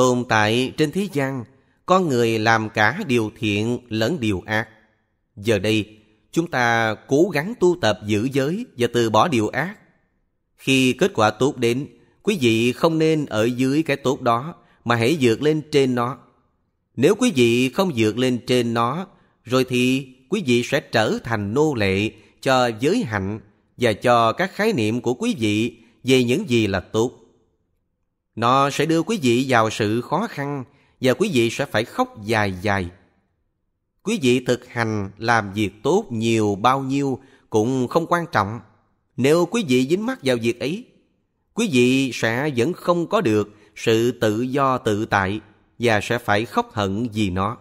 Tồn tại trên thế gian, con người làm cả điều thiện lẫn điều ác. Giờ đây, chúng ta cố gắng tu tập giữ giới và từ bỏ điều ác. Khi kết quả tốt đến, quý vị không nên ở dưới cái tốt đó mà hãy vượt lên trên nó. Nếu quý vị không vượt lên trên nó, rồi thì quý vị sẽ trở thành nô lệ cho giới hạnh và cho các khái niệm của quý vị về những gì là tốt. Nó sẽ đưa quý vị vào sự khó khăn và quý vị sẽ phải khóc dài dài. Quý vị thực hành làm việc tốt nhiều bao nhiêu cũng không quan trọng. Nếu quý vị dính mắc vào việc ấy, quý vị sẽ vẫn không có được sự tự do tự tại và sẽ phải khóc hận vì nó.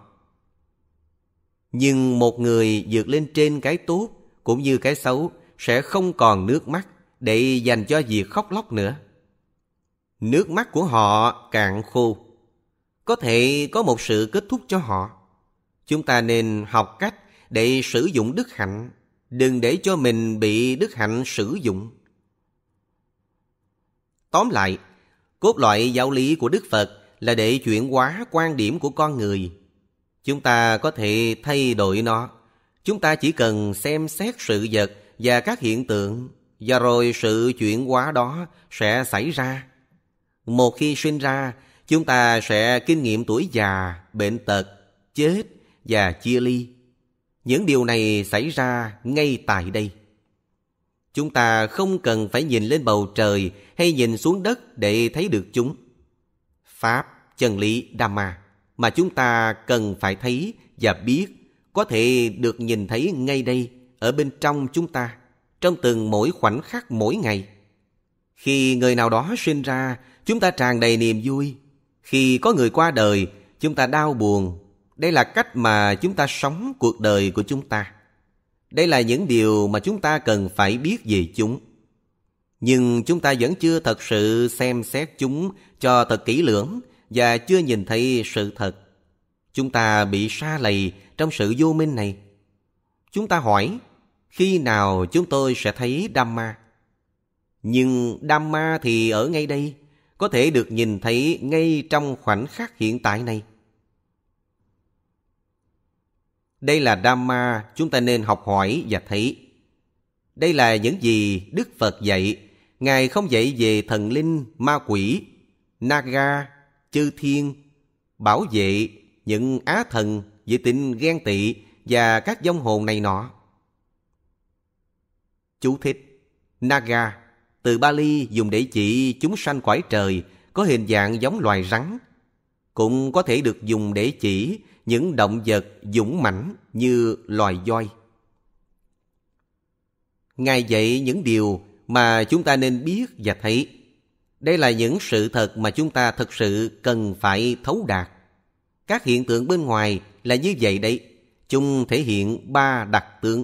Nhưng một người vượt lên trên cái tốt cũng như cái xấu sẽ không còn nước mắt để dành cho việc khóc lóc nữa. Nước mắt của họ cạn khô. Có thể có một sự kết thúc cho họ. Chúng ta nên học cách để sử dụng đức hạnh. Đừng để cho mình bị đức hạnh sử dụng. Tóm lại, cốt loại giáo lý của Đức Phật là để chuyển hóa quan điểm của con người. Chúng ta có thể thay đổi nó. Chúng ta chỉ cần xem xét sự vật và các hiện tượng và rồi sự chuyển hóa đó sẽ xảy ra một khi sinh ra, chúng ta sẽ kinh nghiệm tuổi già, bệnh tật, chết và chia ly. Những điều này xảy ra ngay tại đây. Chúng ta không cần phải nhìn lên bầu trời hay nhìn xuống đất để thấy được chúng. Pháp, chân lý, Dhamma mà chúng ta cần phải thấy và biết có thể được nhìn thấy ngay đây ở bên trong chúng ta trong từng mỗi khoảnh khắc mỗi ngày. Khi người nào đó sinh ra Chúng ta tràn đầy niềm vui. Khi có người qua đời, chúng ta đau buồn. Đây là cách mà chúng ta sống cuộc đời của chúng ta. Đây là những điều mà chúng ta cần phải biết về chúng. Nhưng chúng ta vẫn chưa thật sự xem xét chúng cho thật kỹ lưỡng và chưa nhìn thấy sự thật. Chúng ta bị xa lầy trong sự vô minh này. Chúng ta hỏi, khi nào chúng tôi sẽ thấy đam ma Nhưng đam ma thì ở ngay đây, có thể được nhìn thấy ngay trong khoảnh khắc hiện tại này. Đây là Dhamma chúng ta nên học hỏi và thấy. Đây là những gì Đức Phật dạy. Ngài không dạy về thần linh, ma quỷ, naga, chư thiên, bảo vệ những á thần dị tình ghen tị và các vong hồn này nọ. Chú thích Naga từ Bali dùng để chỉ chúng sanh quải trời có hình dạng giống loài rắn. Cũng có thể được dùng để chỉ những động vật dũng mãnh như loài voi. Ngài dạy những điều mà chúng ta nên biết và thấy. Đây là những sự thật mà chúng ta thực sự cần phải thấu đạt. Các hiện tượng bên ngoài là như vậy đấy. Chúng thể hiện ba đặc tướng.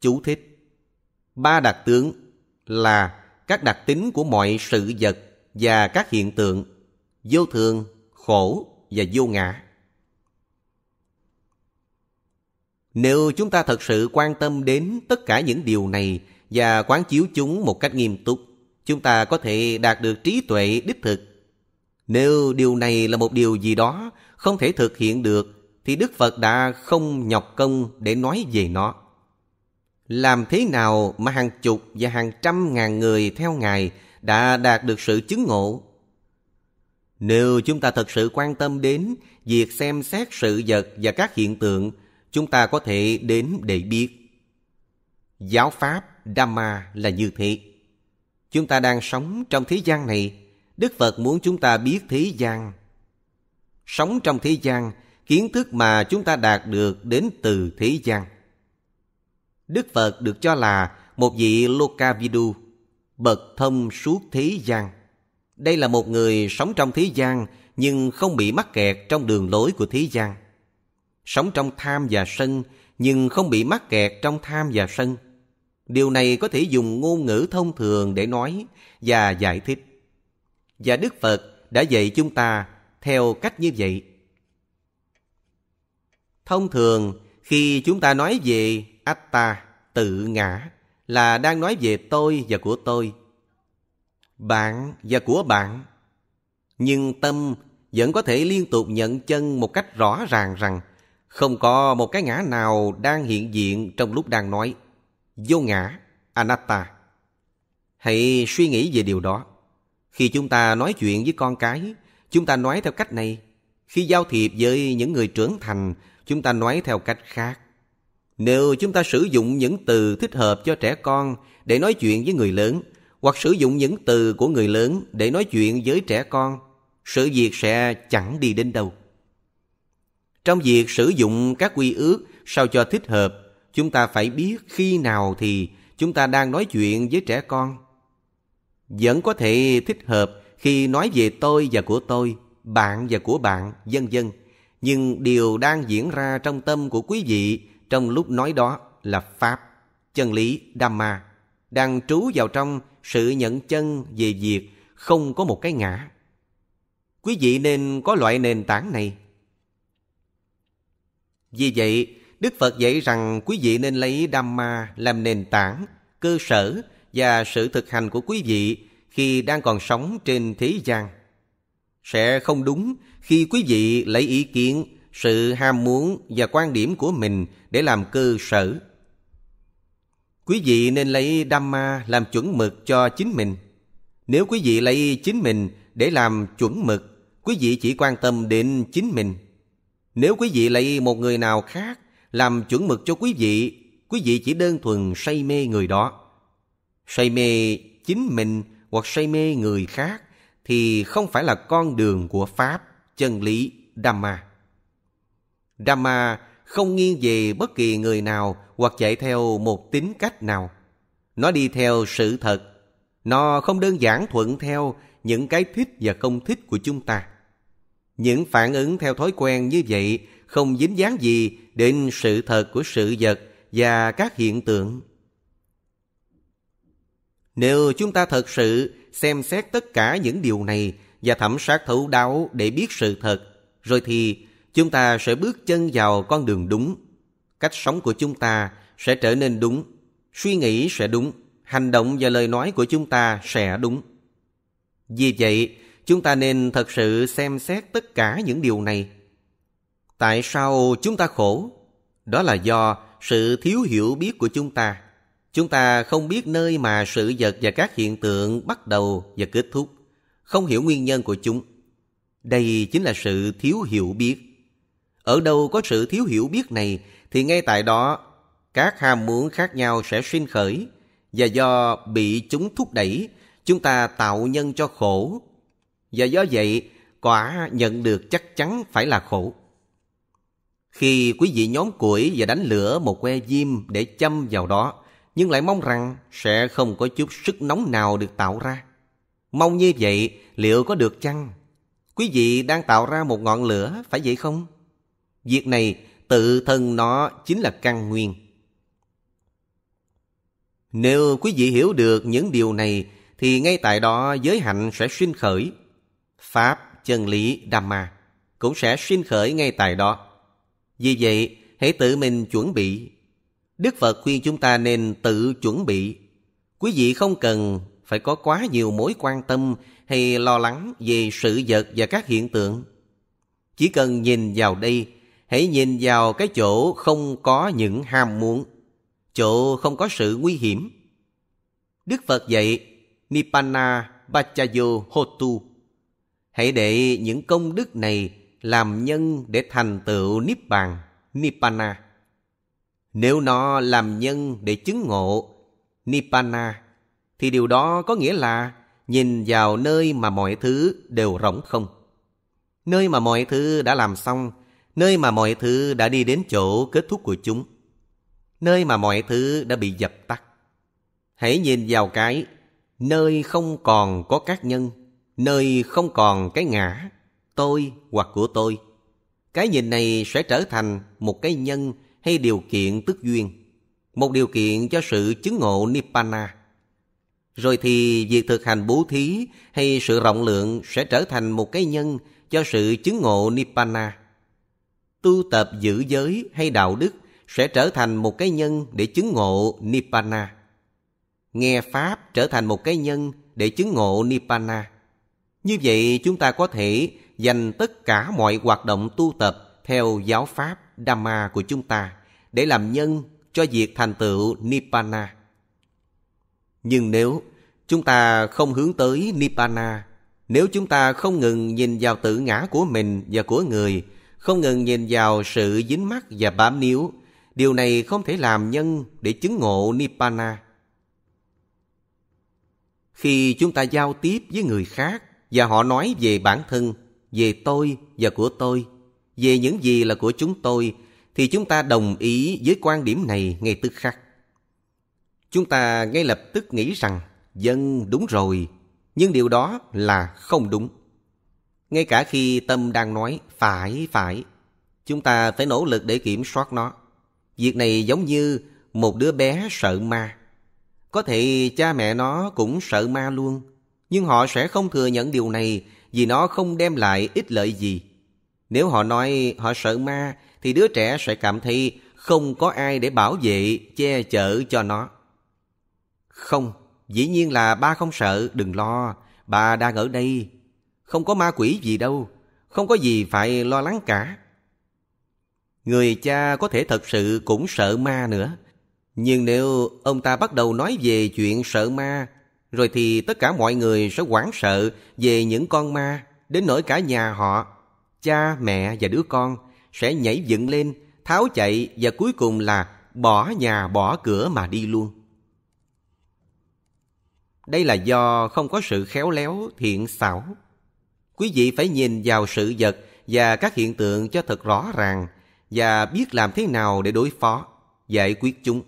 Chú thích Ba đặc tướng là các đặc tính của mọi sự vật và các hiện tượng vô thường, khổ và vô ngã. Nếu chúng ta thật sự quan tâm đến tất cả những điều này và quán chiếu chúng một cách nghiêm túc, chúng ta có thể đạt được trí tuệ đích thực. Nếu điều này là một điều gì đó không thể thực hiện được, thì Đức Phật đã không nhọc công để nói về nó. Làm thế nào mà hàng chục và hàng trăm ngàn người theo Ngài đã đạt được sự chứng ngộ? Nếu chúng ta thật sự quan tâm đến việc xem xét sự vật và các hiện tượng, chúng ta có thể đến để biết. Giáo Pháp Dhamma là như thế. Chúng ta đang sống trong thế gian này, Đức Phật muốn chúng ta biết thế gian. Sống trong thế gian, kiến thức mà chúng ta đạt được đến từ thế gian. Đức Phật được cho là một vị Lokavidu, bậc thâm suốt thế gian. Đây là một người sống trong thế gian nhưng không bị mắc kẹt trong đường lối của thế gian. Sống trong tham và sân nhưng không bị mắc kẹt trong tham và sân. Điều này có thể dùng ngôn ngữ thông thường để nói và giải thích. Và Đức Phật đã dạy chúng ta theo cách như vậy. Thông thường, khi chúng ta nói về Atta, tự ngã, là đang nói về tôi và của tôi. Bạn và của bạn. Nhưng tâm vẫn có thể liên tục nhận chân một cách rõ ràng rằng không có một cái ngã nào đang hiện diện trong lúc đang nói vô ngã, anatta. Hãy suy nghĩ về điều đó. Khi chúng ta nói chuyện với con cái, chúng ta nói theo cách này. Khi giao thiệp với những người trưởng thành, chúng ta nói theo cách khác. Nếu chúng ta sử dụng những từ thích hợp cho trẻ con để nói chuyện với người lớn, hoặc sử dụng những từ của người lớn để nói chuyện với trẻ con, sự việc sẽ chẳng đi đến đâu. Trong việc sử dụng các quy ước sao cho thích hợp, chúng ta phải biết khi nào thì chúng ta đang nói chuyện với trẻ con. Vẫn có thể thích hợp khi nói về tôi và của tôi, bạn và của bạn, vân vân. Nhưng điều đang diễn ra trong tâm của quý vị trong lúc nói đó là Pháp, chân lý Dhamma, đang trú vào trong sự nhận chân về việc không có một cái ngã. Quý vị nên có loại nền tảng này. Vì vậy, Đức Phật dạy rằng quý vị nên lấy Dhamma làm nền tảng, cơ sở và sự thực hành của quý vị khi đang còn sống trên thế gian. Sẽ không đúng khi quý vị lấy ý kiến sự ham muốn và quan điểm của mình để làm cơ sở. Quý vị nên lấy Dhamma làm chuẩn mực cho chính mình. Nếu quý vị lấy chính mình để làm chuẩn mực, quý vị chỉ quan tâm đến chính mình. Nếu quý vị lấy một người nào khác làm chuẩn mực cho quý vị, quý vị chỉ đơn thuần say mê người đó. Say mê chính mình hoặc say mê người khác thì không phải là con đường của Pháp, chân lý, Dhamma. Rama không nghiêng về bất kỳ người nào hoặc chạy theo một tính cách nào. Nó đi theo sự thật. Nó không đơn giản thuận theo những cái thích và không thích của chúng ta. Những phản ứng theo thói quen như vậy không dính dáng gì đến sự thật của sự vật và các hiện tượng. Nếu chúng ta thật sự xem xét tất cả những điều này và thẩm sát thấu đáo để biết sự thật, rồi thì chúng ta sẽ bước chân vào con đường đúng. Cách sống của chúng ta sẽ trở nên đúng, suy nghĩ sẽ đúng, hành động và lời nói của chúng ta sẽ đúng. Vì vậy, chúng ta nên thật sự xem xét tất cả những điều này. Tại sao chúng ta khổ? Đó là do sự thiếu hiểu biết của chúng ta. Chúng ta không biết nơi mà sự vật và các hiện tượng bắt đầu và kết thúc, không hiểu nguyên nhân của chúng. Đây chính là sự thiếu hiểu biết. Ở đâu có sự thiếu hiểu biết này thì ngay tại đó các ham muốn khác nhau sẽ sinh khởi và do bị chúng thúc đẩy chúng ta tạo nhân cho khổ và do vậy quả nhận được chắc chắn phải là khổ. Khi quý vị nhóm củi và đánh lửa một que diêm để châm vào đó, nhưng lại mong rằng sẽ không có chút sức nóng nào được tạo ra. Mong như vậy liệu có được chăng? Quý vị đang tạo ra một ngọn lửa, phải vậy không? Việc này tự thân nó chính là căn nguyên. Nếu quý vị hiểu được những điều này thì ngay tại đó giới hạnh sẽ sinh khởi. Pháp, chân lý, Dhamma cũng sẽ sinh khởi ngay tại đó. Vì vậy, hãy tự mình chuẩn bị. Đức Phật khuyên chúng ta nên tự chuẩn bị. Quý vị không cần phải có quá nhiều mối quan tâm hay lo lắng về sự vật và các hiện tượng. Chỉ cần nhìn vào đây hãy nhìn vào cái chỗ không có những ham muốn, chỗ không có sự nguy hiểm. Đức Phật dạy Nipana Bachayo Hotu. Hãy để những công đức này làm nhân để thành tựu Niết Bàn, Nipana. Nếu nó làm nhân để chứng ngộ, Nipana, thì điều đó có nghĩa là nhìn vào nơi mà mọi thứ đều rỗng không. Nơi mà mọi thứ đã làm xong nơi mà mọi thứ đã đi đến chỗ kết thúc của chúng, nơi mà mọi thứ đã bị dập tắt. Hãy nhìn vào cái nơi không còn có các nhân, nơi không còn cái ngã, tôi hoặc của tôi. Cái nhìn này sẽ trở thành một cái nhân hay điều kiện tức duyên, một điều kiện cho sự chứng ngộ Nibbana. Rồi thì việc thực hành bố thí hay sự rộng lượng sẽ trở thành một cái nhân cho sự chứng ngộ Nibbana tu tập giữ giới hay đạo đức sẽ trở thành một cái nhân để chứng ngộ Nibbana. Nghe Pháp trở thành một cái nhân để chứng ngộ Nibbana. Như vậy chúng ta có thể dành tất cả mọi hoạt động tu tập theo giáo Pháp Dhamma của chúng ta để làm nhân cho việc thành tựu Nibbana. Nhưng nếu chúng ta không hướng tới Nibbana, nếu chúng ta không ngừng nhìn vào tự ngã của mình và của người, không ngừng nhìn vào sự dính mắt và bám níu. Điều này không thể làm nhân để chứng ngộ Nibbana. Khi chúng ta giao tiếp với người khác và họ nói về bản thân, về tôi và của tôi, về những gì là của chúng tôi, thì chúng ta đồng ý với quan điểm này ngay tức khắc. Chúng ta ngay lập tức nghĩ rằng dân đúng rồi, nhưng điều đó là không đúng. Ngay cả khi tâm đang nói phải phải, chúng ta phải nỗ lực để kiểm soát nó. Việc này giống như một đứa bé sợ ma. Có thể cha mẹ nó cũng sợ ma luôn, nhưng họ sẽ không thừa nhận điều này vì nó không đem lại ích lợi gì. Nếu họ nói họ sợ ma thì đứa trẻ sẽ cảm thấy không có ai để bảo vệ, che chở cho nó. Không, dĩ nhiên là ba không sợ, đừng lo, ba đang ở đây, không có ma quỷ gì đâu, không có gì phải lo lắng cả. Người cha có thể thật sự cũng sợ ma nữa. Nhưng nếu ông ta bắt đầu nói về chuyện sợ ma, rồi thì tất cả mọi người sẽ hoảng sợ về những con ma, đến nỗi cả nhà họ, cha, mẹ và đứa con sẽ nhảy dựng lên, tháo chạy và cuối cùng là bỏ nhà bỏ cửa mà đi luôn. Đây là do không có sự khéo léo, thiện xảo Quý vị phải nhìn vào sự vật và các hiện tượng cho thật rõ ràng và biết làm thế nào để đối phó, giải quyết chúng.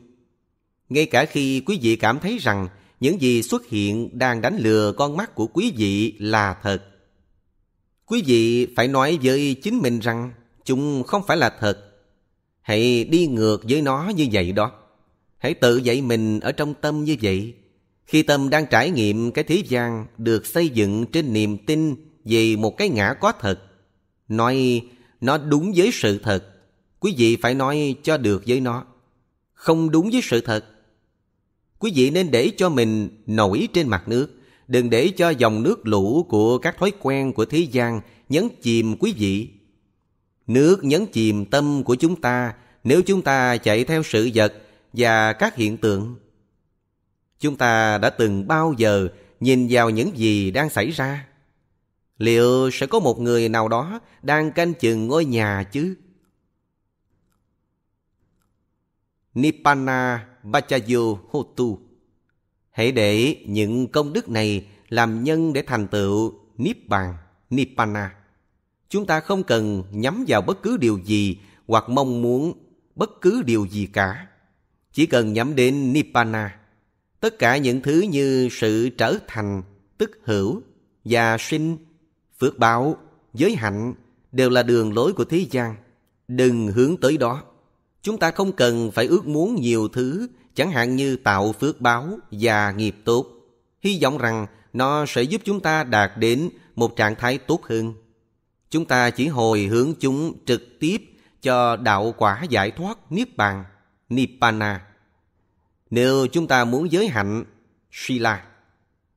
Ngay cả khi quý vị cảm thấy rằng những gì xuất hiện đang đánh lừa con mắt của quý vị là thật. Quý vị phải nói với chính mình rằng chúng không phải là thật. Hãy đi ngược với nó như vậy đó. Hãy tự dạy mình ở trong tâm như vậy. Khi tâm đang trải nghiệm cái thế gian được xây dựng trên niềm tin vì một cái ngã có thật. Nói nó đúng với sự thật. Quý vị phải nói cho được với nó. Không đúng với sự thật. Quý vị nên để cho mình nổi trên mặt nước. Đừng để cho dòng nước lũ của các thói quen của thế gian nhấn chìm quý vị. Nước nhấn chìm tâm của chúng ta nếu chúng ta chạy theo sự vật và các hiện tượng. Chúng ta đã từng bao giờ nhìn vào những gì đang xảy ra? Liệu sẽ có một người nào đó đang canh chừng ngôi nhà chứ? Nipana Bachayo hutu Hãy để những công đức này làm nhân để thành tựu Niết Bàn, Nippana. Chúng ta không cần nhắm vào bất cứ điều gì hoặc mong muốn bất cứ điều gì cả. Chỉ cần nhắm đến Nippana. Tất cả những thứ như sự trở thành, tức hữu và sinh phước báo, giới hạnh đều là đường lối của thế gian. Đừng hướng tới đó. Chúng ta không cần phải ước muốn nhiều thứ, chẳng hạn như tạo phước báo và nghiệp tốt. Hy vọng rằng nó sẽ giúp chúng ta đạt đến một trạng thái tốt hơn. Chúng ta chỉ hồi hướng chúng trực tiếp cho đạo quả giải thoát Niết Bàn, Nibbana. Nếu chúng ta muốn giới hạnh, Sila,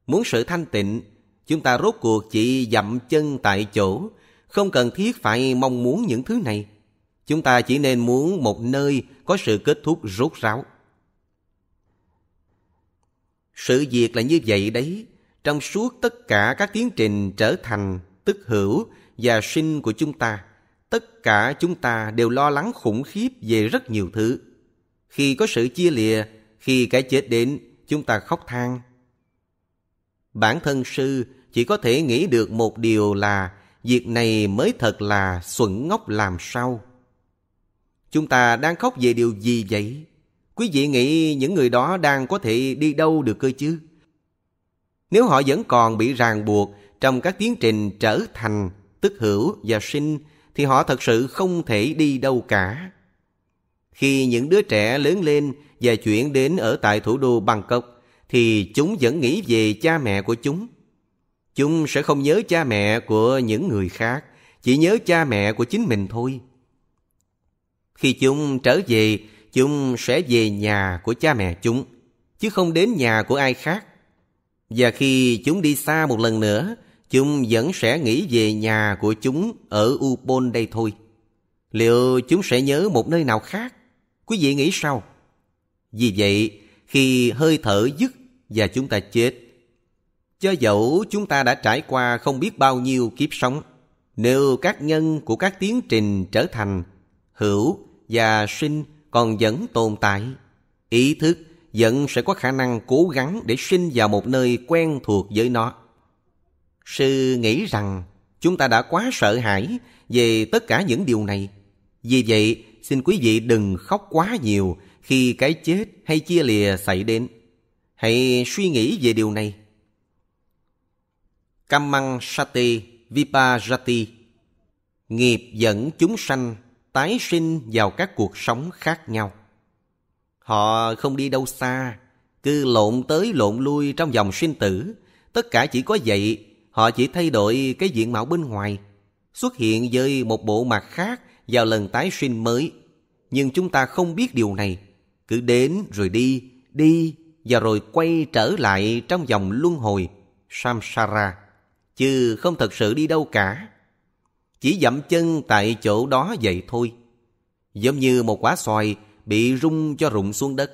muốn sự thanh tịnh, Chúng ta rốt cuộc chỉ dậm chân tại chỗ, không cần thiết phải mong muốn những thứ này. Chúng ta chỉ nên muốn một nơi có sự kết thúc rốt ráo. Sự việc là như vậy đấy. Trong suốt tất cả các tiến trình trở thành, tức hữu và sinh của chúng ta, tất cả chúng ta đều lo lắng khủng khiếp về rất nhiều thứ. Khi có sự chia lìa, khi cái chết đến, chúng ta khóc than, Bản thân sư chỉ có thể nghĩ được một điều là việc này mới thật là xuẩn ngốc làm sao. Chúng ta đang khóc về điều gì vậy? Quý vị nghĩ những người đó đang có thể đi đâu được cơ chứ? Nếu họ vẫn còn bị ràng buộc trong các tiến trình trở thành, tức hữu và sinh, thì họ thật sự không thể đi đâu cả. Khi những đứa trẻ lớn lên và chuyển đến ở tại thủ đô Bangkok, thì chúng vẫn nghĩ về cha mẹ của chúng. Chúng sẽ không nhớ cha mẹ của những người khác, chỉ nhớ cha mẹ của chính mình thôi. Khi chúng trở về, chúng sẽ về nhà của cha mẹ chúng, chứ không đến nhà của ai khác. Và khi chúng đi xa một lần nữa, chúng vẫn sẽ nghĩ về nhà của chúng ở Upon đây thôi. Liệu chúng sẽ nhớ một nơi nào khác? Quý vị nghĩ sao? Vì vậy, khi hơi thở dứt và chúng ta chết. Cho dẫu chúng ta đã trải qua không biết bao nhiêu kiếp sống, nếu các nhân của các tiến trình trở thành hữu và sinh còn vẫn tồn tại, ý thức vẫn sẽ có khả năng cố gắng để sinh vào một nơi quen thuộc với nó. Sư nghĩ rằng chúng ta đã quá sợ hãi về tất cả những điều này. Vì vậy, xin quý vị đừng khóc quá nhiều khi cái chết hay chia lìa xảy đến. Hãy suy nghĩ về điều này. Kamang Sati Vipajati Nghiệp dẫn chúng sanh tái sinh vào các cuộc sống khác nhau. Họ không đi đâu xa, cứ lộn tới lộn lui trong dòng sinh tử. Tất cả chỉ có vậy, họ chỉ thay đổi cái diện mạo bên ngoài, xuất hiện với một bộ mặt khác vào lần tái sinh mới. Nhưng chúng ta không biết điều này, cứ đến rồi đi, đi và rồi quay trở lại trong dòng luân hồi samsara, chứ không thật sự đi đâu cả. Chỉ dậm chân tại chỗ đó vậy thôi. Giống như một quả xoài bị rung cho rụng xuống đất.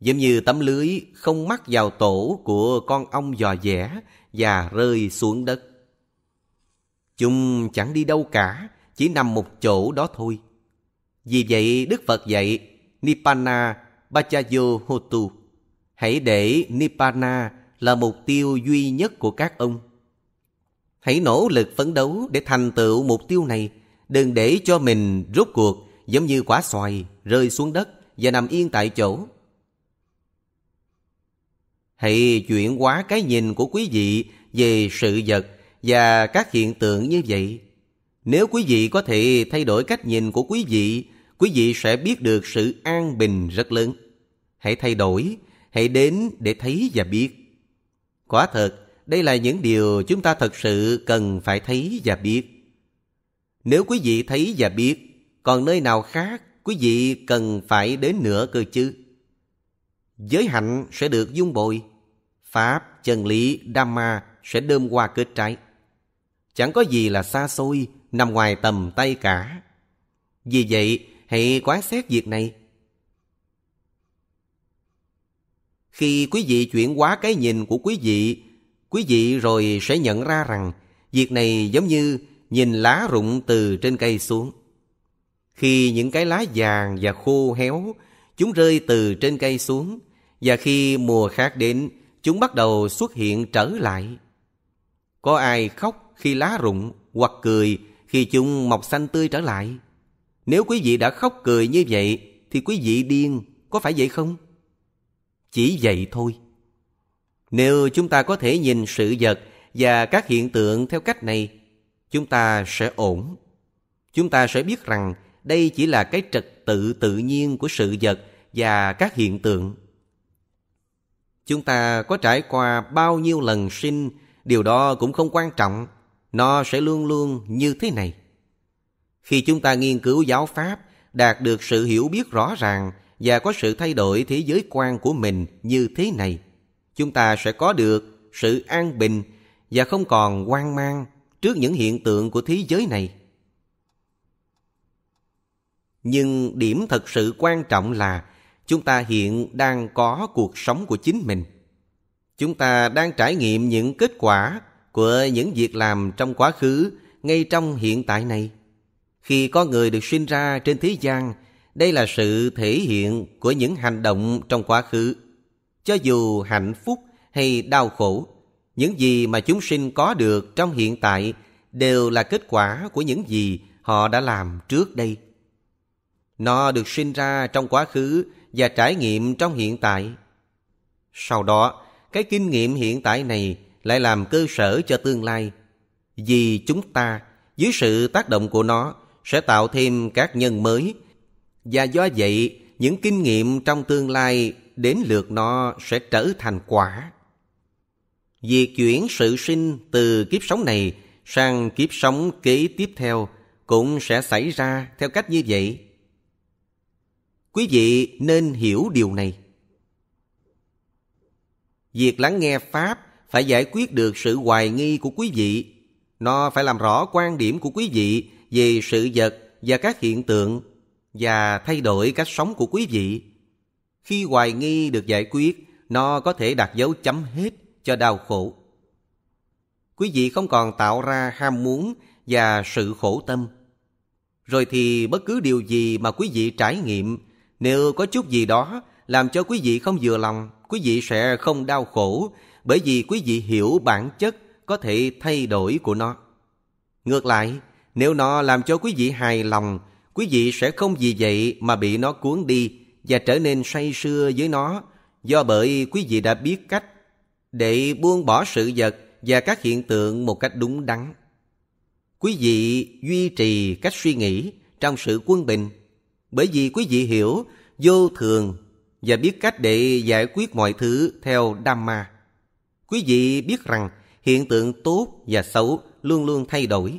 Giống như tấm lưới không mắc vào tổ của con ong dò dẻ và rơi xuống đất. Chúng chẳng đi đâu cả, chỉ nằm một chỗ đó thôi. Vì vậy Đức Phật dạy Nipana Bachayo Hotu Hãy để Nibbana là mục tiêu duy nhất của các ông. Hãy nỗ lực phấn đấu để thành tựu mục tiêu này. Đừng để cho mình rút cuộc giống như quả xoài rơi xuống đất và nằm yên tại chỗ. Hãy chuyển hóa cái nhìn của quý vị về sự vật và các hiện tượng như vậy. Nếu quý vị có thể thay đổi cách nhìn của quý vị, quý vị sẽ biết được sự an bình rất lớn. Hãy thay đổi hãy đến để thấy và biết. Quả thật, đây là những điều chúng ta thật sự cần phải thấy và biết. Nếu quý vị thấy và biết, còn nơi nào khác quý vị cần phải đến nữa cơ chứ? Giới hạnh sẽ được dung bồi, Pháp, chân lý, Dhamma sẽ đơm qua kết trái. Chẳng có gì là xa xôi, nằm ngoài tầm tay cả. Vì vậy, hãy quán xét việc này Khi quý vị chuyển hóa cái nhìn của quý vị, quý vị rồi sẽ nhận ra rằng việc này giống như nhìn lá rụng từ trên cây xuống. Khi những cái lá vàng và khô héo, chúng rơi từ trên cây xuống, và khi mùa khác đến, chúng bắt đầu xuất hiện trở lại. Có ai khóc khi lá rụng hoặc cười khi chúng mọc xanh tươi trở lại? Nếu quý vị đã khóc cười như vậy thì quý vị điên, có phải vậy không? Chỉ vậy thôi. Nếu chúng ta có thể nhìn sự vật và các hiện tượng theo cách này, chúng ta sẽ ổn. Chúng ta sẽ biết rằng đây chỉ là cái trật tự tự nhiên của sự vật và các hiện tượng. Chúng ta có trải qua bao nhiêu lần sinh, điều đó cũng không quan trọng. Nó sẽ luôn luôn như thế này. Khi chúng ta nghiên cứu giáo Pháp, đạt được sự hiểu biết rõ ràng và có sự thay đổi thế giới quan của mình như thế này, chúng ta sẽ có được sự an bình và không còn hoang mang trước những hiện tượng của thế giới này. Nhưng điểm thật sự quan trọng là chúng ta hiện đang có cuộc sống của chính mình. Chúng ta đang trải nghiệm những kết quả của những việc làm trong quá khứ ngay trong hiện tại này. Khi có người được sinh ra trên thế gian đây là sự thể hiện của những hành động trong quá khứ. Cho dù hạnh phúc hay đau khổ, những gì mà chúng sinh có được trong hiện tại đều là kết quả của những gì họ đã làm trước đây. Nó được sinh ra trong quá khứ và trải nghiệm trong hiện tại. Sau đó, cái kinh nghiệm hiện tại này lại làm cơ sở cho tương lai. Vì chúng ta, dưới sự tác động của nó, sẽ tạo thêm các nhân mới và do vậy, những kinh nghiệm trong tương lai đến lượt nó sẽ trở thành quả. Việc chuyển sự sinh từ kiếp sống này sang kiếp sống kế tiếp theo cũng sẽ xảy ra theo cách như vậy. Quý vị nên hiểu điều này. Việc lắng nghe Pháp phải giải quyết được sự hoài nghi của quý vị. Nó phải làm rõ quan điểm của quý vị về sự vật và các hiện tượng và thay đổi cách sống của quý vị. Khi hoài nghi được giải quyết, nó có thể đặt dấu chấm hết cho đau khổ. Quý vị không còn tạo ra ham muốn và sự khổ tâm. Rồi thì bất cứ điều gì mà quý vị trải nghiệm, nếu có chút gì đó làm cho quý vị không vừa lòng, quý vị sẽ không đau khổ bởi vì quý vị hiểu bản chất có thể thay đổi của nó. Ngược lại, nếu nó làm cho quý vị hài lòng quý vị sẽ không vì vậy mà bị nó cuốn đi và trở nên say sưa với nó, do bởi quý vị đã biết cách để buông bỏ sự vật và các hiện tượng một cách đúng đắn. Quý vị duy trì cách suy nghĩ trong sự quân bình, bởi vì quý vị hiểu vô thường và biết cách để giải quyết mọi thứ theo Dhamma. Quý vị biết rằng hiện tượng tốt và xấu luôn luôn thay đổi.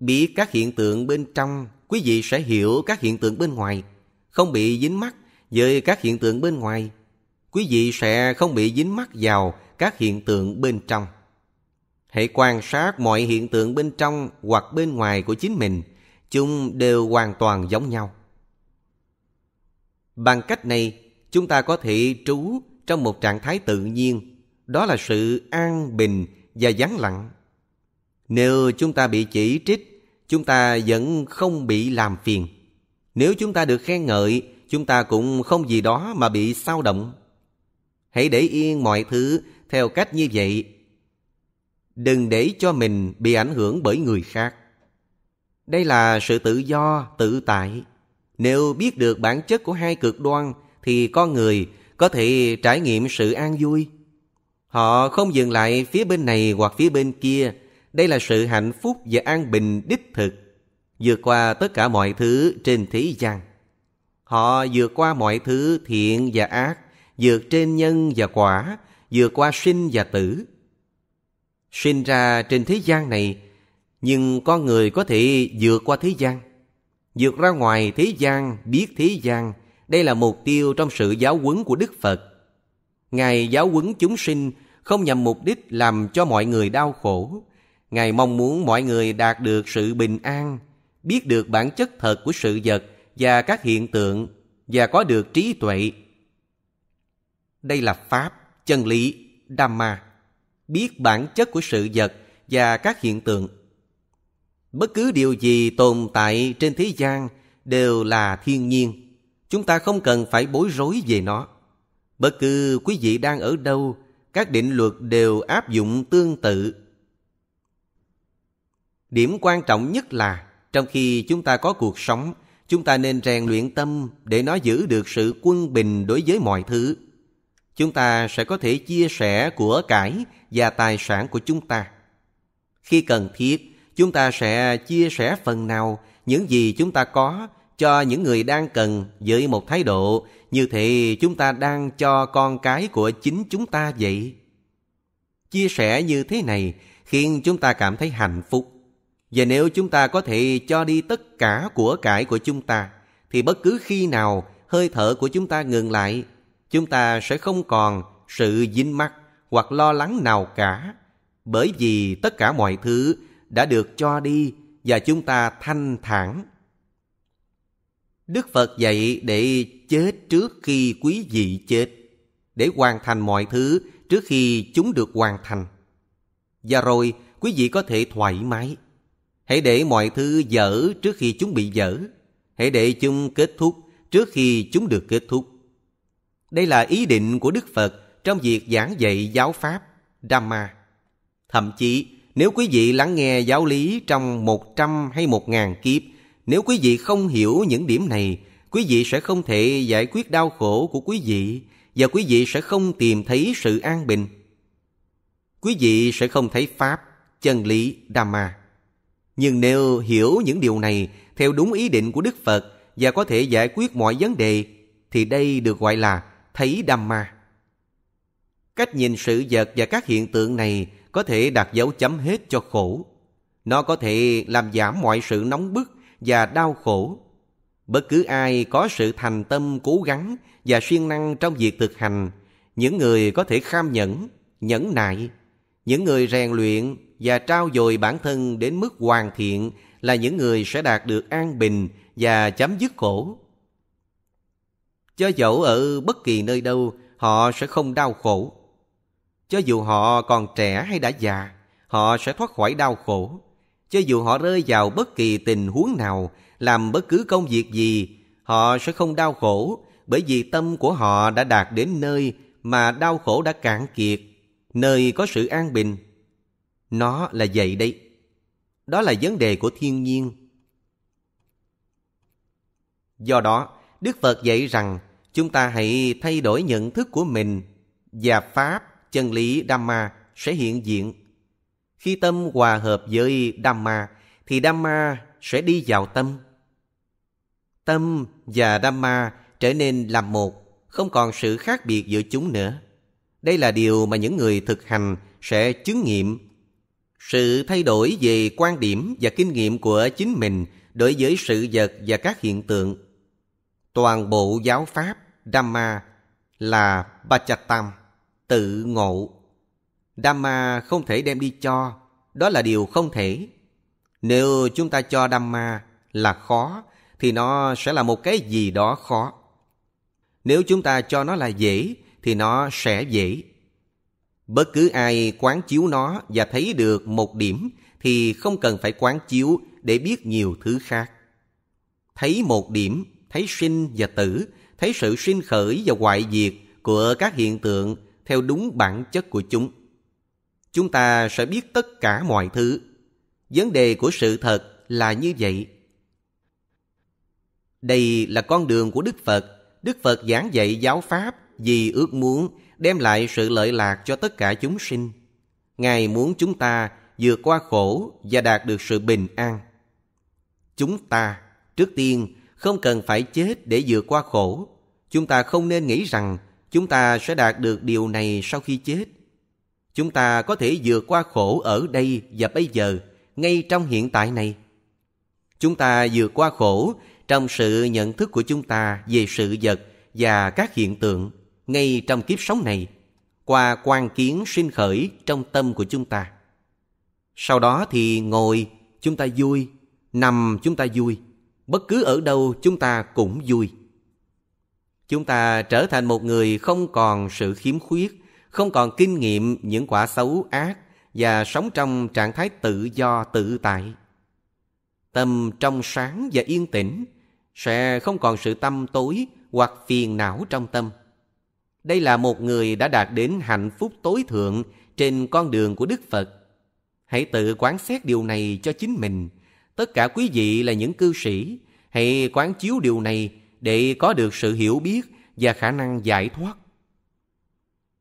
Biết các hiện tượng bên trong quý vị sẽ hiểu các hiện tượng bên ngoài, không bị dính mắc với các hiện tượng bên ngoài. Quý vị sẽ không bị dính mắc vào các hiện tượng bên trong. Hãy quan sát mọi hiện tượng bên trong hoặc bên ngoài của chính mình, chúng đều hoàn toàn giống nhau. Bằng cách này, chúng ta có thể trú trong một trạng thái tự nhiên, đó là sự an bình và vắng lặng. Nếu chúng ta bị chỉ trích chúng ta vẫn không bị làm phiền. Nếu chúng ta được khen ngợi, chúng ta cũng không gì đó mà bị sao động. Hãy để yên mọi thứ theo cách như vậy. Đừng để cho mình bị ảnh hưởng bởi người khác. Đây là sự tự do, tự tại. Nếu biết được bản chất của hai cực đoan thì con người có thể trải nghiệm sự an vui. Họ không dừng lại phía bên này hoặc phía bên kia đây là sự hạnh phúc và an bình đích thực, vượt qua tất cả mọi thứ trên thế gian. Họ vượt qua mọi thứ thiện và ác, vượt trên nhân và quả, vượt qua sinh và tử. Sinh ra trên thế gian này, nhưng con người có thể vượt qua thế gian. Vượt ra ngoài thế gian, biết thế gian, đây là mục tiêu trong sự giáo huấn của Đức Phật. Ngài giáo huấn chúng sinh không nhằm mục đích làm cho mọi người đau khổ, Ngài mong muốn mọi người đạt được sự bình an, biết được bản chất thật của sự vật và các hiện tượng và có được trí tuệ. Đây là Pháp, chân lý, Dhamma, biết bản chất của sự vật và các hiện tượng. Bất cứ điều gì tồn tại trên thế gian đều là thiên nhiên. Chúng ta không cần phải bối rối về nó. Bất cứ quý vị đang ở đâu, các định luật đều áp dụng tương tự Điểm quan trọng nhất là trong khi chúng ta có cuộc sống, chúng ta nên rèn luyện tâm để nó giữ được sự quân bình đối với mọi thứ. Chúng ta sẽ có thể chia sẻ của cải và tài sản của chúng ta. Khi cần thiết, chúng ta sẽ chia sẻ phần nào những gì chúng ta có cho những người đang cần với một thái độ như thể chúng ta đang cho con cái của chính chúng ta vậy. Chia sẻ như thế này khiến chúng ta cảm thấy hạnh phúc và nếu chúng ta có thể cho đi tất cả của cải của chúng ta, thì bất cứ khi nào hơi thở của chúng ta ngừng lại, chúng ta sẽ không còn sự dính mắc hoặc lo lắng nào cả, bởi vì tất cả mọi thứ đã được cho đi và chúng ta thanh thản. Đức Phật dạy để chết trước khi quý vị chết, để hoàn thành mọi thứ trước khi chúng được hoàn thành. Và rồi, quý vị có thể thoải mái Hãy để mọi thứ dở trước khi chúng bị dở. Hãy để chúng kết thúc trước khi chúng được kết thúc. Đây là ý định của Đức Phật trong việc giảng dạy giáo Pháp, Dhamma. Thậm chí, nếu quý vị lắng nghe giáo lý trong một trăm hay một ngàn kiếp, nếu quý vị không hiểu những điểm này, quý vị sẽ không thể giải quyết đau khổ của quý vị và quý vị sẽ không tìm thấy sự an bình. Quý vị sẽ không thấy Pháp, chân lý, Dhamma. Nhưng nếu hiểu những điều này theo đúng ý định của Đức Phật và có thể giải quyết mọi vấn đề, thì đây được gọi là thấy đam Dhamma. Cách nhìn sự vật và các hiện tượng này có thể đặt dấu chấm hết cho khổ. Nó có thể làm giảm mọi sự nóng bức và đau khổ. Bất cứ ai có sự thành tâm cố gắng và siêng năng trong việc thực hành, những người có thể kham nhẫn, nhẫn nại, những người rèn luyện và trao dồi bản thân đến mức hoàn thiện là những người sẽ đạt được an bình và chấm dứt khổ. Cho dẫu ở bất kỳ nơi đâu, họ sẽ không đau khổ. Cho dù họ còn trẻ hay đã già, họ sẽ thoát khỏi đau khổ. Cho dù họ rơi vào bất kỳ tình huống nào, làm bất cứ công việc gì, họ sẽ không đau khổ bởi vì tâm của họ đã đạt đến nơi mà đau khổ đã cạn kiệt, nơi có sự an bình. Nó là vậy đấy. Đó là vấn đề của thiên nhiên. Do đó, Đức Phật dạy rằng chúng ta hãy thay đổi nhận thức của mình và Pháp, chân lý Dhamma sẽ hiện diện. Khi tâm hòa hợp với Dhamma thì Dhamma sẽ đi vào tâm. Tâm và Dhamma trở nên làm một, không còn sự khác biệt giữa chúng nữa. Đây là điều mà những người thực hành sẽ chứng nghiệm sự thay đổi về quan điểm và kinh nghiệm của chính mình đối với sự vật và các hiện tượng. Toàn bộ giáo pháp Dhamma là Pachatam, tự ngộ. Dhamma không thể đem đi cho, đó là điều không thể. Nếu chúng ta cho Dhamma là khó, thì nó sẽ là một cái gì đó khó. Nếu chúng ta cho nó là dễ, thì nó sẽ dễ. Bất cứ ai quán chiếu nó và thấy được một điểm thì không cần phải quán chiếu để biết nhiều thứ khác. Thấy một điểm, thấy sinh và tử, thấy sự sinh khởi và hoại diệt của các hiện tượng theo đúng bản chất của chúng. Chúng ta sẽ biết tất cả mọi thứ. Vấn đề của sự thật là như vậy. Đây là con đường của Đức Phật. Đức Phật giảng dạy giáo Pháp vì ước muốn đem lại sự lợi lạc cho tất cả chúng sinh. Ngài muốn chúng ta vượt qua khổ và đạt được sự bình an. Chúng ta, trước tiên, không cần phải chết để vượt qua khổ. Chúng ta không nên nghĩ rằng chúng ta sẽ đạt được điều này sau khi chết. Chúng ta có thể vượt qua khổ ở đây và bây giờ, ngay trong hiện tại này. Chúng ta vượt qua khổ trong sự nhận thức của chúng ta về sự vật và các hiện tượng ngay trong kiếp sống này qua quan kiến sinh khởi trong tâm của chúng ta. Sau đó thì ngồi chúng ta vui, nằm chúng ta vui, bất cứ ở đâu chúng ta cũng vui. Chúng ta trở thành một người không còn sự khiếm khuyết, không còn kinh nghiệm những quả xấu ác và sống trong trạng thái tự do tự tại. Tâm trong sáng và yên tĩnh sẽ không còn sự tâm tối hoặc phiền não trong tâm đây là một người đã đạt đến hạnh phúc tối thượng trên con đường của Đức Phật. Hãy tự quán xét điều này cho chính mình. Tất cả quý vị là những cư sĩ, hãy quán chiếu điều này để có được sự hiểu biết và khả năng giải thoát.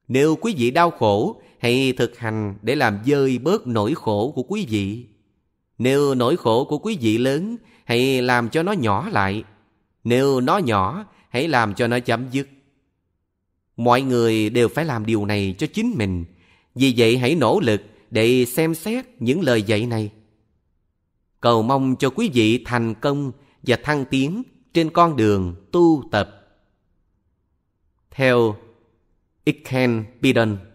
Nếu quý vị đau khổ, hãy thực hành để làm dơi bớt nỗi khổ của quý vị. Nếu nỗi khổ của quý vị lớn, hãy làm cho nó nhỏ lại. Nếu nó nhỏ, hãy làm cho nó chấm dứt. Mọi người đều phải làm điều này cho chính mình. Vì vậy hãy nỗ lực để xem xét những lời dạy này. Cầu mong cho quý vị thành công và thăng tiến trên con đường tu tập. Theo Iken Bidon